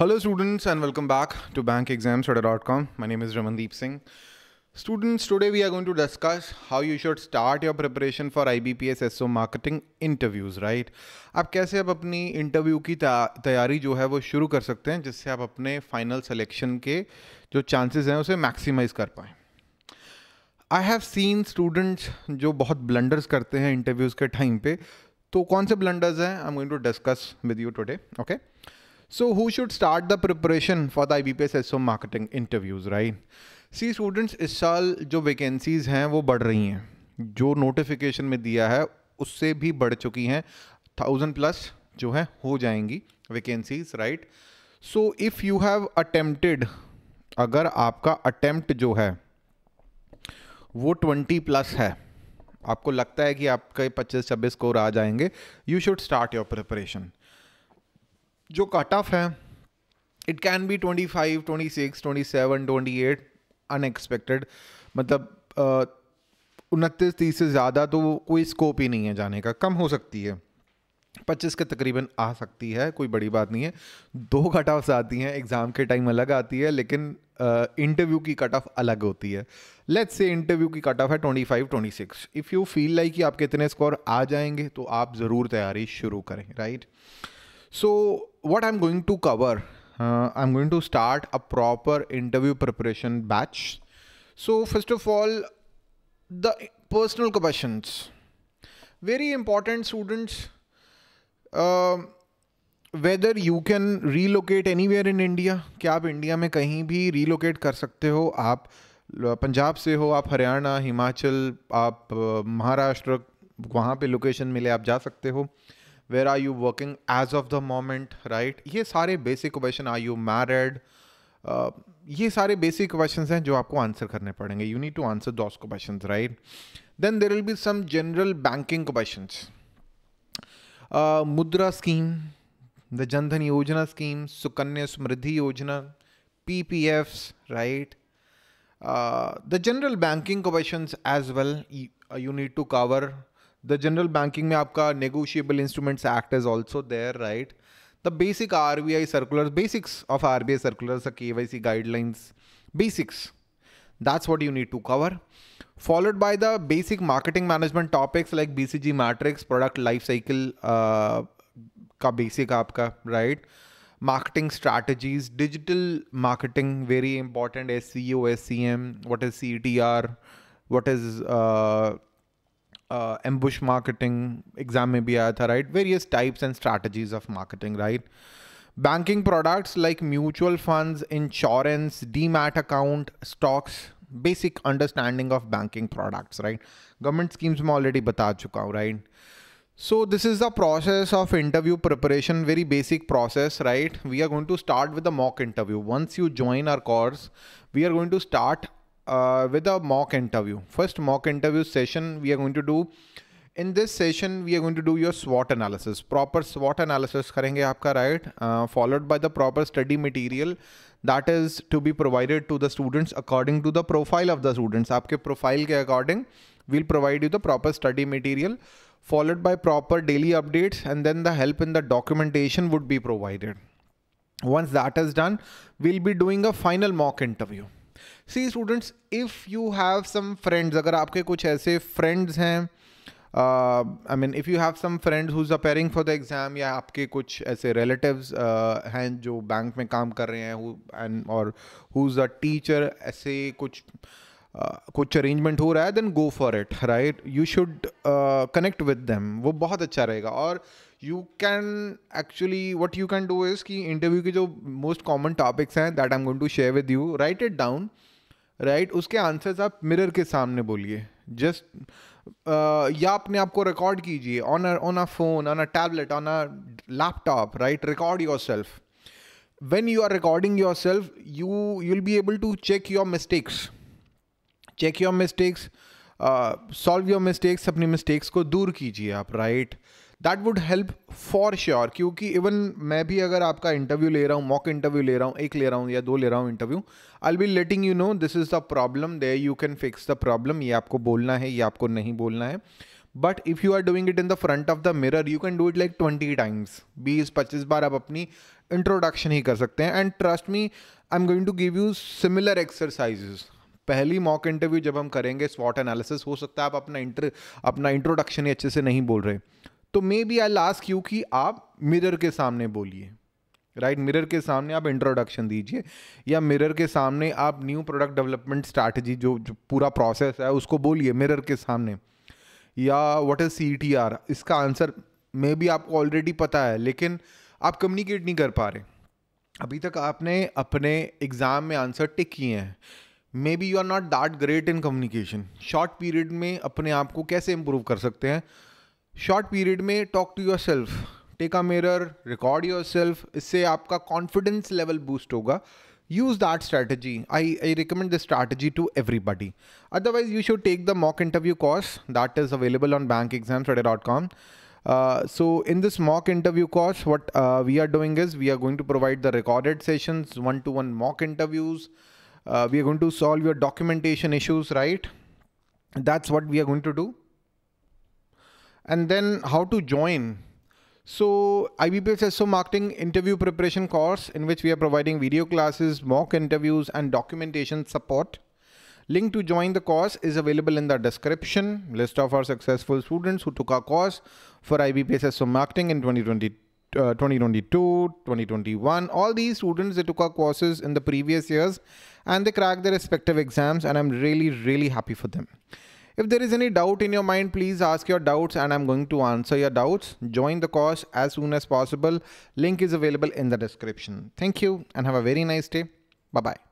Hello students and welcome back to bank exam dot com my name is Ramandeep Singh students today we are going to discuss how you should start your preparation for I B P S S O marketing interviews right आप कैसे आप अपनी interview की तैयारी जो है वो शुरू कर सकते हैं जिससे आप अपने फाइनल सेलेक्शन के जो चांसेस हैं उसे मैक्सिमाइज कर पाएँ आई हैव सीन स्टूडेंट्स जो बहुत ब्लंडर्स करते हैं इंटरव्यूज़ के टाइम पर तो कौन से ब्लंडर्स हैं I am going to discuss with you today okay So who should start the preparation for the IBPS SO marketing interviews, right? See students इस साल जो वैकेंसीज़ हैं वो बढ़ रही हैं जो नोटिफिकेशन में दिया है उससे भी बढ़ चुकी हैं थाउजेंड प्लस जो है हो जाएंगी vacancies right so if you have attempted अगर आपका अटेम्प्ट जो है वो ट्वेंटी प्लस है आपको लगता है कि आपके पच्चीस छब्बीस स्कोर आ जाएंगे you should start your preparation जो कट ऑफ है it can be twenty five twenty six twenty seven twenty eight unexpected मतलब उनतीस तीस से ज़्यादा तो कोई स्कोप ही नहीं है जाने का कम हो सकती है पच्चीस के तकरीबन आ सकती है कोई बड़ी बात नहीं है दो कट ऑफ्स आती हैं एग्ज़ाम के टाइम अलग आती है लेकिन इंटरव्यू की कट ऑफ अलग होती है लेट्स से इंटरव्यू की कट ऑफ है twenty five twenty six if you feel like कि आपके इतने स्कोर आ जाएंगे तो आप ज़रूर तैयारी शुरू करें right so so, what I'm going to cover, uh, I'm going to start a proper interview preparation batch. So first of all, the personal questions. Very important students, uh, whether you can relocate anywhere in India, क्या आप India में कहीं भी relocate कर सकते हो आप पंजाब से हो आप हरियाणा हिमाचल आप महाराष्ट्र वहाँ पे लोकेशन मिले आप जा सकते हो uh, where are you working as of the moment right ये सारे basic question are you married ये सारे बेसिक क्वेश्चन हैं जो आपको आंसर करने पड़ेंगे you need to answer those question right then there will be some general banking question Mudra scheme the Jan Dhan Yojana scheme Sukanya Samriddhi Yojana P P F right the general banking question as well you need to cover the general banking में आपका negotiable instruments act is also there right the basic R B I circular basics of R B I circular K Y C guidelines basics that's what you need to cover followed by the basic marketing management topics like B C G matrix product life cycle का basic आपका right marketing strategies digital marketing very important S C O S C M what is C T R what is uh, ambush marketing exam में bhi aaya tha, right various types and strategies of marketing right banking products like mutual funds insurance demat account stocks basic understanding of banking products right government schemes में already बता चुका right so this is the process of interview preparation, very basic process, right? We are going to start with the mock interview. Once you join our course, we are going to start uh, with a mock interview. First mock interview session we are going to do. In this session, we are going to do your SWOT analysis. Proper SWOT analysis करेंगे आपका right, uh, followed by the proper study material that is to be provided to the students according to the profile of the students. आपके profile के according, we'll provide you the proper study material followed by proper daily updates and then the help in the documentation would be provided. Once that is done, we'll be doing a final mock interview. See students if you have some friends अगर आपके कुछ ऐसे friends हैं I mean if you have some friends who's appearing for the exam या आपके कुछ ऐसे relative uh, हैं जो बैंक में काम कर रहे हैं एंड और हुज अ टीचर ऐसे कुछ Uh, कुछ अरेंजमेंट हो रहा है then go for it right you should connect with them वो बहुत अच्छा रहेगा और you can actually what you can do is कि इंटरव्यू के जो मोस्ट कॉमन टॉपिक्स हैं that I am going to share with you write it down right right? उसके आंसर्स आप मिरर के सामने बोलिए जस्ट uh, या अपने आप को रिकॉर्ड कीजिए on on a phone on a tablet on a laptop right record yourself when you are recording yourself you you'll be able to check your mistakes check your mistakes solve your mistakes अपनी mistakes को दूर कीजिए आप right that would help for sure क्योंकि even मैं भी अगर आपका इंटरव्यू ले रहा हूँ मॉक इंटरव्यू ले रहा हूँ एक ले रहा हूँ या दो ले रहा हूँ interview I be letting you know this is the problem they you can fix the problem ये आपको बोलना है ये आपको नहीं बोलना है but if you are doing it in the front of the mirror you can do it like twenty times बीस पच्चीस बार आप अपनी इंट्रोडक्शन ही कर सकते हैं and trust me I am going to give you similar exercises पहली mock interview जब हम करेंगे स्वॉट एनालिसिस हो सकता है आप अपना इंटर अपना इंट्रोडक्शन ही अच्छे से नहीं बोल रहे तो maybe I last you कि आप मिरर के सामने बोलिए राइट right? मिरर के सामने आप इंट्रोडक्शन दीजिए या मिरर के सामने आप न्यू प्रोडक्ट डेवलपमेंट स्ट्रैटेजी जो, जो पूरा प्रोसेस है उसको बोलिए मिरर के सामने या what is C T R इसका आंसर मे बी आपको ऑलरेडी पता है लेकिन आप कम्युनिकेट नहीं कर पा रहे अभी तक आपने अपने एग्ज़ाम में आंसर टिक किए हैं maybe you are not that great in communication short period में अपने आप को कैसे इम्प्रूव कर सकते हैं शॉर्ट पीरियड में talk to yourself take a mirror record yourself इससे आपका कॉन्फिडेंस लेवल बूस्ट होगा use that strategy I I recommend the strategy to everybody otherwise you should take the mock interview course that is available on bank exam friday dot com so in this mock interview course what we are doing is we are going to provide the recorded sessions one to one mock interviews uh, we are going to solve your documentation issues, right? That's what we are going to do. And then how to join. So IBPS SO marketing interview preparation course in which we are providing video classes, mock interviews and documentation support. Link to join the course is available in the description. List of our successful students who took our course for IBPS SO marketing in 2022. Uh, 2022, 2021. All these students, they took our courses in the previous years and they cracked their respective exams and I'm really, really happy for them. If there is any doubt in your mind, please ask your doubts and I'm going to answer your doubts. Join the course as soon as possible. Link is available in the description. Thank you and have a very nice day. Bye-bye.